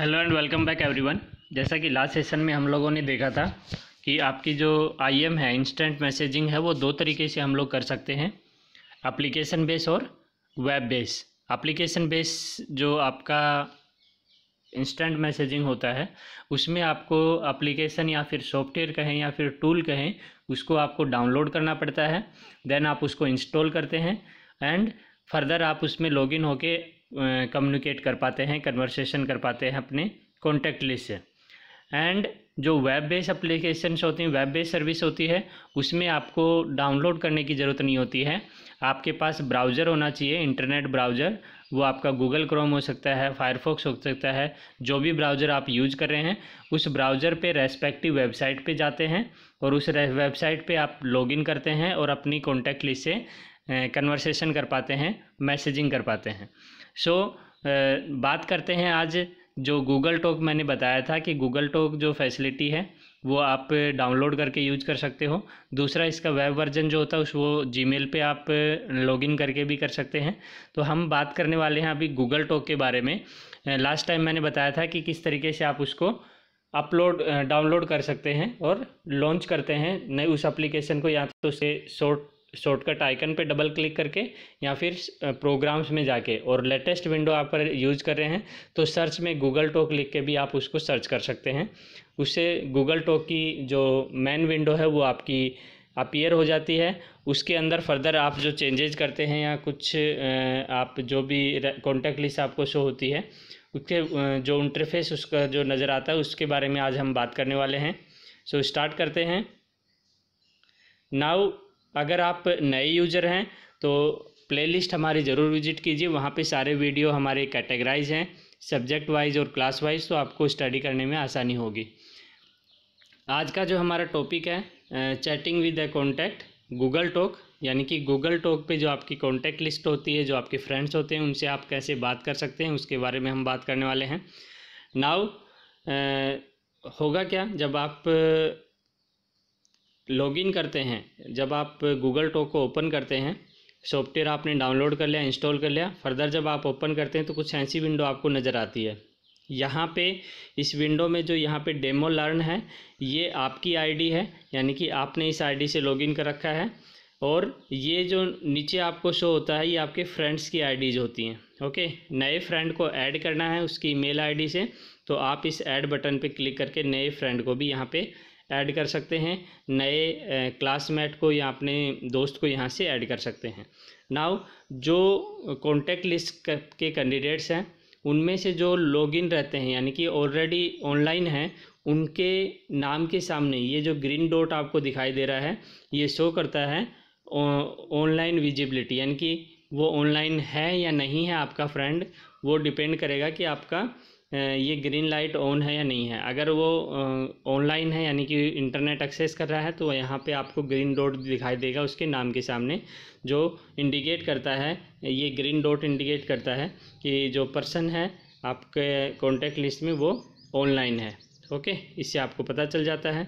hello and welcome back everyone जैसा कि last session में हम लोगों ने देखा था कि आपकी जो आईएम है इंस्टेंट मैसेजिंग है वो दो तरीके से हम लोग कर सकते हैं एप्लीकेशन बेस और वेब बेस एप्लीकेशन बेस जो आपका इंस्टेंट मैसेजिंग होता है उसमें आपको एप्लीकेशन या फिर सॉफ्टवेयर कहें या फिर टूल कहें उसको आपको डाउनलोड करना पड़ता है देन आप उसको इंस्टॉल करते हैं एंड फर्दर आप उसमें लॉगिन होकर कम्युनिकेट कर पाते हैं कन्वर्सेशन कर पाते हैं अपने कॉन्टैक्ट लिस्ट से एंड जो वेब बेस्ड एप्लीकेशंस होती हैं वेब बेस्ड सर्विस होती है उसमें आपको डाउनलोड करने की ज़रूरत नहीं होती है आपके पास ब्राउज़र होना चाहिए इंटरनेट ब्राउज़र वो आपका गूगल क्रोम हो सकता है फायरफॉक्स हो सकता है जो भी ब्राउज़र आप यूज कर रहे हैं उस ब्राउज़र पे रेस्पेक्टिव वेबसाइट पे जाते हैं और उस वेबसाइट पे आप लॉगिन करते हैं और अपनी कॉन्टैक्ट लिस्ट से कन्वर्सेशन कर पाते हैं मैसेजिंग कर पाते हैं सो so, बात करते हैं आज जो गूगल टॉक मैंने बताया था कि गूगल टॉक जो फैसिलिटी है वो आप डाउनलोड करके यूज कर सकते हो दूसरा इसका वेब वर्जन जो होता है उस वो मेल पे आप लॉगिन करके भी कर सकते हैं तो हम बात करने वाले हैं अभी गूगल टॉक के बारे में लास्ट टाइम मैंने बताया था कि किस तरीके से आप उसको अपलोड डाउनलोड कर सकते हैं और लॉन्च करते हैं नए उस एप्लीकेशन को या तो उसे शॉर्ट शॉर्टकट आइकन पे डबल क्लिक करके या फिर प्रोग्राम्स में जाके और लेटेस्ट विंडो आप पर यूज कर रहे हैं तो सर्च में गूगल टॉक लिख के भी आप उसको सर्च कर सकते हैं उससे गूगल टॉक की जो मेन विंडो है वो आपकी अपीयर हो जाती है उसके अंदर फर्दर आप जो चेंजेज करते हैं या कुछ आप जो भी कॉन्टैक्ट लिस्ट आपको शो होती है उसके जो इंटरफेस उसका जो नज़र आता है उसके बारे में आज हम बात करने वाले हैं सो so, स्टार्ट करते हैं नाउ अगर आप नए यूजर हैं तो प्लेलिस्ट हमारी ज़रूर विजिट कीजिए वहाँ पे सारे वीडियो हमारे कैटेगराइज हैं सब्जेक्ट वाइज और क्लास वाइज तो आपको स्टडी करने में आसानी होगी आज का जो हमारा टॉपिक है chatting with a contact Google talk यानी कि गूगल टॉक पे जो आपकी कॉन्टैक्ट लिस्ट होती है जो आपके फ्रेंड्स होते हैं उनसे आप कैसे बात कर सकते हैं उसके बारे में हम बात करने वाले हैं नाव होगा क्या जब आप लॉगिन करते हैं जब आप गूगल टॉक को ओपन करते हैं सॉफ्टवेयर आपने डाउनलोड कर लिया इंस्टॉल कर लिया फर्दर जब आप ओपन करते हैं तो कुछ ऐसी विंडो आपको नज़र आती है यहाँ पे इस विंडो में जो यहाँ पे डेमो लर्न है ये आपकी आईडी है यानी कि आपने इस आईडी से लॉगिन कर रखा है और ये जो नीचे आपको शो होता है ये आपके फ्रेंड्स की आईडीज होती हैं ओके नए फ्रेंड को ऐड करना है उसकी ईमेल आईडी से तो आप इस ऐड बटन पे क्लिक करके नए फ्रेंड को भी यहाँ पे ऐड कर सकते हैं नए क्लासमेट को या अपने दोस्त को यहाँ से ऐड कर सकते हैं नाउ जो कॉन्टैक्ट लिस्ट के कैंडिडेट्स हैं उनमें से जो लॉगिन रहते हैं यानी कि ऑलरेडी ऑनलाइन हैं उनके नाम के सामने ये जो ग्रीन डॉट आपको दिखाई दे रहा है ये शो करता है ऑनलाइन विजिबिलिटी यानी कि वो ऑनलाइन है या नहीं है आपका फ्रेंड वो डिपेंड करेगा कि आपका ये ग्रीन लाइट ऑन है या नहीं है अगर वो ऑनलाइन है यानी कि इंटरनेट एक्सेस कर रहा है तो यहाँ पे आपको ग्रीन डॉट दिखाई देगा उसके नाम के सामने जो इंडिकेट करता है ये ग्रीन डॉट इंडिकेट करता है कि जो पर्सन है आपके कॉन्टैक्ट लिस्ट में वो ऑनलाइन है ओके इससे आपको पता चल जाता है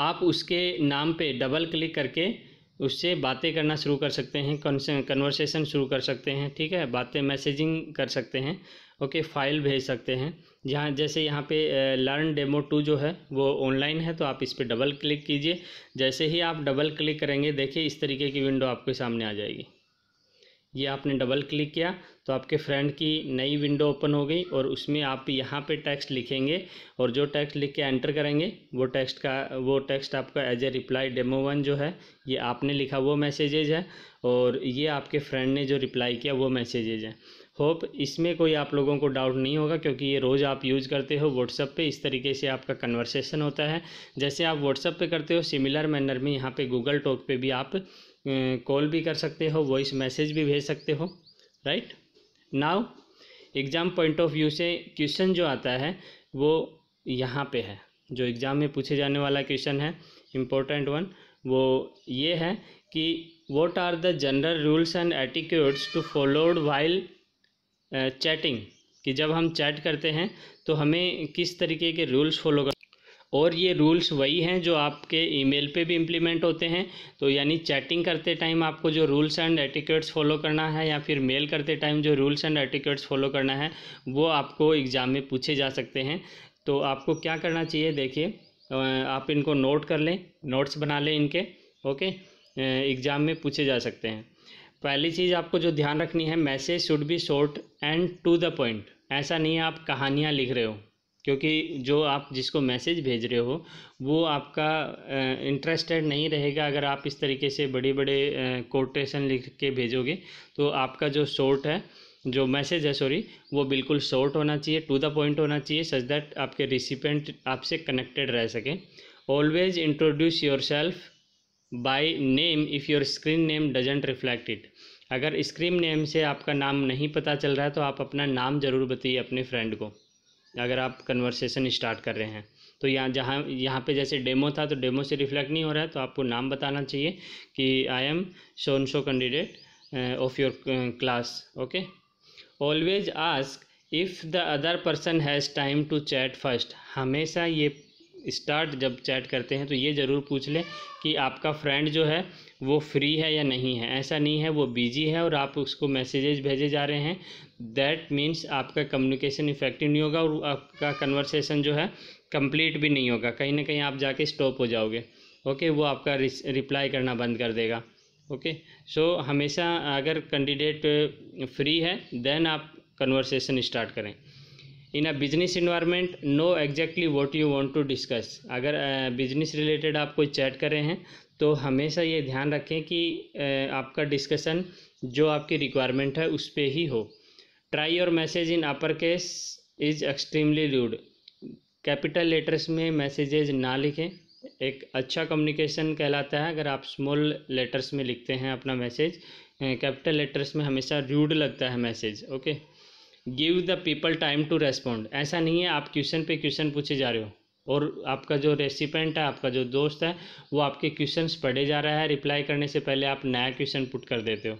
आप उसके नाम पर डबल क्लिक करके उससे बातें करना शुरू कर सकते हैं कन्वर्सेशन शुरू कर सकते हैं ठीक है बातें मैसेजिंग कर सकते हैं ओके फाइल भेज सकते हैं जहाँ जैसे यहाँ पे लर्न डेमो टू जो है वो ऑनलाइन है तो आप इस पर डबल क्लिक कीजिए जैसे ही आप डबल क्लिक करेंगे देखिए इस तरीके की विंडो आपके सामने आ जाएगी ये आपने डबल क्लिक किया तो आपके फ्रेंड की नई विंडो ओपन हो गई और उसमें आप यहाँ पे टेक्स्ट लिखेंगे और जो टेक्स्ट लिख के एंटर करेंगे वो टेक्स्ट का वो टेक्स्ट आपका as a reply demo one जो है ये आपने लिखा वो मैसेजेज है और ये आपके फ्रेंड ने जो रिप्लाई किया वो मैसेजेज है होप इसमें कोई आप लोगों को डाउट नहीं होगा क्योंकि ये रोज़ आप यूज़ करते हो व्हाट्सअप पे इस तरीके से आपका कन्वर्सेशन होता है जैसे आप व्हाट्सअप पे करते हो सिमिलर मैनर में यहाँ पे गूगल टॉक पे भी आप कॉल भी कर सकते हो वॉइस मैसेज भी भेज सकते हो right now exam point of view से क्वेश्चन जो आता है वो यहाँ पर है जो एग्ज़ाम में पूछे जाने वाला क्वेश्चन है इम्पोर्टेंट वन वो ये है कि what are the general rules and attitudes to followed while chatting कि जब हम चैट करते हैं तो हमें किस तरीके के रूल्स फॉलो कर और ये रूल्स वही हैं जो आपके ईमेल पे भी इम्प्लीमेंट होते हैं तो यानी चैटिंग करते टाइम आपको जो रूल्स एंड एटिकेट्स फॉलो करना है या फिर मेल करते टाइम जो रूल्स एंड एटिकेट्स फॉलो करना है वो आपको एग्ज़ाम में पूछे जा सकते हैं तो आपको क्या करना चाहिए देखिए आप इनको नोट कर लें नोट्स बना लें इनके ओके एग्ज़ाम में पूछे जा सकते हैं पहली चीज़ आपको जो ध्यान रखनी है message should be short and to the point ऐसा नहीं है आप कहानियाँ लिख रहे हो क्योंकि जो आप जिसको मैसेज भेज रहे हो वो आपका इंटरेस्टेड नहीं रहेगा अगर आप इस तरीके से बड़े बड़े कोटेशन लिख के भेजोगे तो आपका जो शॉर्ट है जो मैसेज है सॉरी वो बिल्कुल शॉर्ट होना चाहिए टू द पॉइंट होना चाहिए सच दैट आपके रिसिपेंट आपसे कनेक्टेड रह सकें always introduce yourself by name if your screen name doesn't reflect it अगर स्क्रीन नेम से आपका नाम नहीं पता चल रहा है तो आप अपना नाम ज़रूर बताइए अपने फ्रेंड को अगर आप कन्वर्सेशन स्टार्ट कर रहे हैं तो यहाँ जहाँ यहाँ पे जैसे डेमो था तो डेमो से रिफ्लेक्ट नहीं हो रहा है तो आपको नाम बताना चाहिए कि I am so and so candidate of your class okay always ask if the other person has time to chat first हमेशा ये स्टार्ट जब चैट करते हैं तो ये ज़रूर पूछ लें कि आपका फ्रेंड जो है वो फ्री है या नहीं है ऐसा नहीं है वो बिजी है और आप उसको मैसेजेज भेजे जा रहे हैं दैट मीन्स आपका कम्युनिकेशन इफेक्टिव नहीं होगा और आपका कन्वर्सेशन जो है कम्प्लीट भी नहीं होगा कहीं ना कहीं आप जाके स्टॉप हो जाओगे ओके वो आपका रिप्लाई करना बंद कर देगा ओके सो हमेशा अगर कैंडिडेट फ्री है देन आप कन्वर्सेशन स्टार्ट करें in a business environment know exactly what you want to discuss अगर बिजनेस uh, रिलेटेड आप कोई चैट कर रहे हैं तो हमेशा ये ध्यान रखें कि uh, आपका डिस्कशन जो आपकी रिक्वायरमेंट है उस पर ही हो try your message in upper case is extremely rude capital letters में मैसेजेज ना लिखें एक अच्छा कम्युनिकेशन कहलाता है अगर आप स्मॉल लेटर्स में लिखते हैं अपना मैसेज कैपिटल लेटर्स में हमेशा रूड लगता है message okay give the people time to respond ऐसा नहीं है आप क्वेश्चन पे क्वेश्चन पूछे जा रहे हो और आपका जो रेसिपेंट है आपका जो दोस्त है वो आपके क्वेश्चन पढ़े जा रहा है रिप्लाई करने से पहले आप नया क्वेश्चन पुट कर देते हो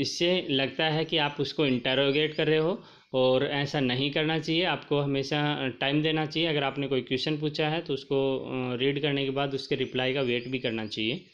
इससे लगता है कि आप उसको इंटेरोगेट कर रहे हो और ऐसा नहीं करना चाहिए आपको हमेशा टाइम देना चाहिए अगर आपने कोई क्वेश्चन पूछा है तो उसको रीड करने के बाद उसके रिप्लाई का वेट भी करना चाहिए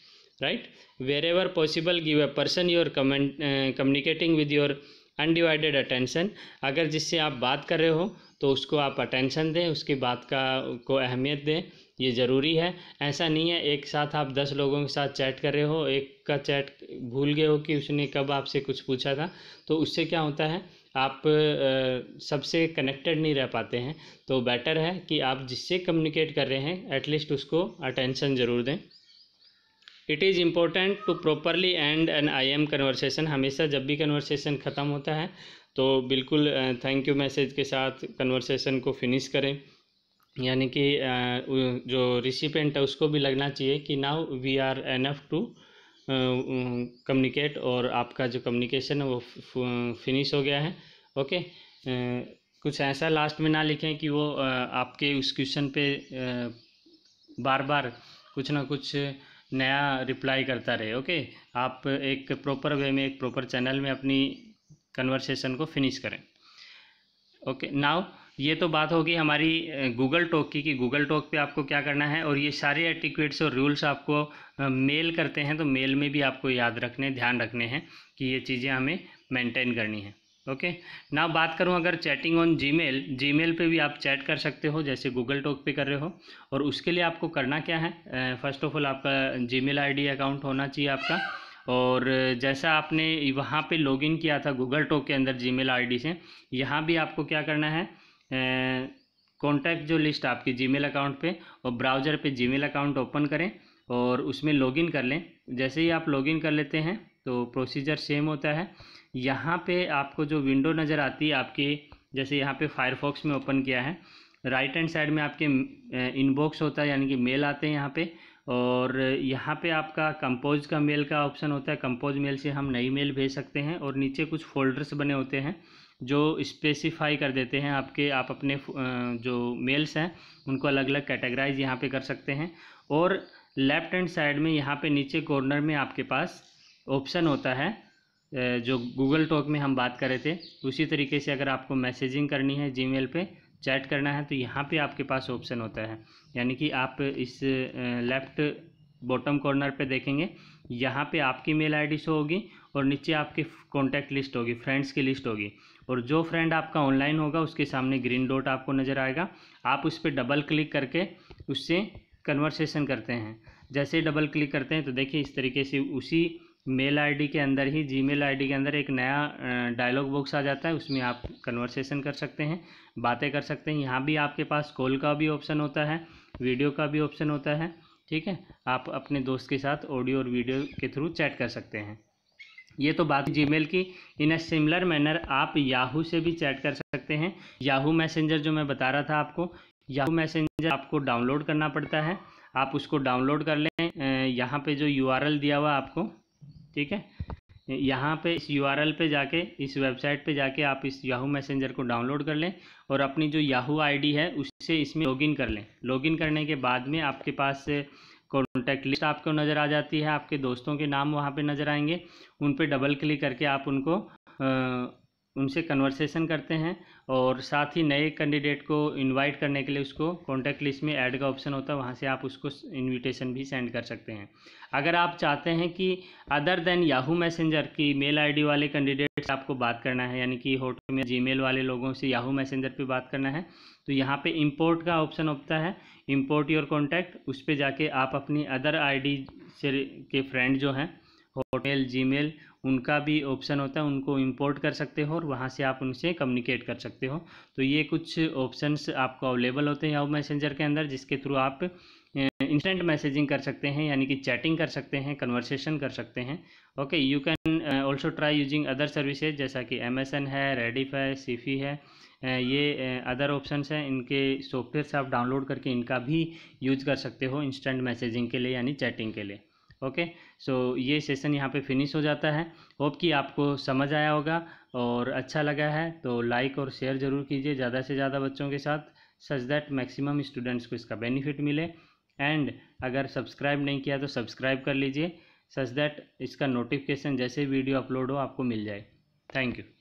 right wherever possible give a person your comment communicating with your undivided attention अगर जिससे आप बात कर रहे हो तो उसको आप अटेंशन दें उसकी बात का को अहमियत दें ये ज़रूरी है ऐसा नहीं है एक साथ आप दस लोगों के साथ चैट कर रहे हो एक का चैट भूल गए हो कि उसने कब आपसे कुछ पूछा था तो उससे क्या होता है आप सबसे कनेक्टेड नहीं रह पाते हैं तो बेटर है कि आप जिससे कम्युनिकेट कर रहे हैं एटलीस्ट उसको अटेंशन ज़रूर दें it is important to properly and an I am conversation हमेशा जब भी कन्वर्सेशन ख़त्म होता है तो बिल्कुल थैंक यू मैसेज के साथ कन्वर्सेशन को फिनिश करें यानी कि जो रिसिपेंट है उसको भी लगना चाहिए कि now we are enough to communicate और आपका जो कम्युनिकेशन है वो फिनिश हो गया है ओके कुछ ऐसा लास्ट में ना लिखें कि वो आपके उस क्वेश्चन पे बार बार कुछ ना कुछ नया रिप्लाई करता रहे ओके आप एक प्रॉपर वे में एक प्रॉपर चैनल में अपनी कन्वर्सेशन को फिनिश करें ओके नाउ ये तो बात होगी हमारी गूगल टॉक की कि गूगल टॉक पे आपको क्या करना है और ये सारे एटिक्वेट्स और रूल्स आपको मेल करते हैं तो मेल में भी आपको याद रखने ध्यान रखने हैं कि ये चीज़ें हमें मेंटेन करनी है ओके ना बात करूँ अगर चैटिंग ऑन जीमेल जीमेल पे भी आप चैट कर सकते हो जैसे गूगल टॉक पे कर रहे हो और उसके लिए आपको करना क्या है फर्स्ट ऑफ ऑल आपका जीमेल आईडी अकाउंट होना चाहिए आपका और जैसा आपने वहाँ पे लॉगिन किया था गूगल टॉक के अंदर जीमेल आईडी से यहाँ भी आपको क्या करना है कॉन्टैक्ट जो लिस्ट आपकी मेल अकाउंट पर और browser Gmail account open करें और उसमें लॉगिन कर लें जैसे ही आप लॉगिन कर लेते हैं तो प्रोसीजर सेम होता है यहाँ पे आपको जो विंडो नज़र आती है आपके जैसे यहाँ पे फायरफॉक्स में ओपन किया है राइट हैंड साइड में आपके इनबॉक्स होता है यानी कि मेल आते हैं यहाँ पे और यहाँ पे आपका कंपोज का मेल का ऑप्शन होता है कंपोज मेल से हम नई मेल भेज सकते हैं और नीचे कुछ फोल्डर्स बने होते हैं जो स्पेसिफाई कर देते हैं आपके आप अपने जो मेल्स हैं उनको अलग अलग कैटेगराइज यहाँ पे कर सकते हैं और लेफ़्ट हैंड साइड में यहाँ पे नीचे कॉर्नर में आपके पास ऑप्शन होता है जो गूगल टॉक में हम बात कर रहे थे उसी तरीके से अगर आपको मैसेजिंग करनी है जीमेल पे चैट करना है तो यहाँ पे आपके पास ऑप्शन होता है यानी कि आप इस लेफ़्ट बॉटम कॉर्नर पे देखेंगे यहाँ पे आपकी मेल आईडी शो होगी और नीचे आपके कॉन्टैक्ट लिस्ट होगी फ्रेंड्स की लिस्ट होगी और जो फ्रेंड आपका ऑनलाइन होगा उसके सामने ग्रीन डॉट आपको नज़र आएगा आप उस पर डबल क्लिक करके उससे कन्वर्सेशन करते हैं जैसे डबल क्लिक करते हैं तो देखिए इस तरीके से उसी मेल आईडी के अंदर ही जीमेल आईडी के अंदर एक नया डायलॉग बॉक्स आ जाता है उसमें आप कन्वर्सेशन कर सकते हैं बातें कर सकते हैं यहाँ भी आपके पास कॉल का भी ऑप्शन होता है वीडियो का भी ऑप्शन होता है ठीक है आप अपने दोस्त के साथ ऑडियो और वीडियो के थ्रू चैट कर सकते हैं ये तो बात मेल की इन अ सिमिलर मैनर आप याहू से भी चैट कर सकते हैं याहू मैसेंजर जो मैं बता रहा था आपको याहू मैसेंजर आपको डाउनलोड करना पड़ता है आप उसको डाउनलोड कर लें यहाँ पे जो यू दिया हुआ आपको ठीक है यहाँ पे इस यू पे जाके इस वेबसाइट पे जाके आप इस याहू मैसेंजर को डाउनलोड कर लें और अपनी जो याहू आईडी है उससे इसमें लॉगिन कर लें लॉगिन करने के बाद में आपके पास कॉन्टैक्ट लिस्ट आपको नज़र आ जाती है आपके दोस्तों के नाम वहाँ पे नज़र आएंगे उन पर डबल क्लिक करके आप उनको आ, उनसे कन्वर्सेशन करते हैं और साथ ही नए कैंडिडेट को इनवाइट करने के लिए उसको कॉन्टैक्ट लिस्ट में ऐड का ऑप्शन होता है वहाँ से आप उसको इनविटेशन भी सेंड कर सकते हैं अगर आप चाहते हैं कि अदर देन याहू मैसेंजर की मेल आईडी वाले कैंडिडेट से आपको बात करना है यानी कि होटल में जीमेल वाले लोगों से याहू मैसेंजर पे बात करना है तो यहाँ पे इम्पोर्ट का ऑप्शन होता है इम्पोर्ट योर कॉन्टैक्ट उस पर जाके आप अपनी अदर आई से के फ्रेंड जो हैं होटमेल जी उनका भी ऑप्शन होता है उनको इंपोर्ट कर सकते हो और वहाँ से आप उनसे कम्युनिकेट कर सकते हो तो ये कुछ ऑप्शंस आपको अवेलेबल होते हैं याहू मैसेंजर के अंदर जिसके थ्रू आप इंस्टेंट मैसेजिंग कर सकते हैं यानी कि चैटिंग कर सकते हैं कन्वर्सेशन कर सकते हैं okay you can also try using other services जैसा कि एम है रेडिफ है सीफी है ये अदर ऑप्शंस हैं इनके सॉफ्टवेयर से आप डाउनलोड करके इनका भी यूज कर सकते हो इंस्टेंट मैसेजिंग के लिए यानी चैटिंग के लिए ओके सो ये सेशन यहाँ पे फिनिश हो जाता है होप कि आपको समझ आया होगा और अच्छा लगा है तो लाइक और शेयर ज़रूर कीजिए ज़्यादा से ज़्यादा बच्चों के साथ सच दैट मैक्सिमम स्टूडेंट्स को इसका बेनिफिट मिले एंड अगर सब्सक्राइब नहीं किया तो सब्सक्राइब कर लीजिए सच दैट इसका नोटिफिकेशन जैसे वीडियो अपलोड हो आपको मिल जाए थैंक यू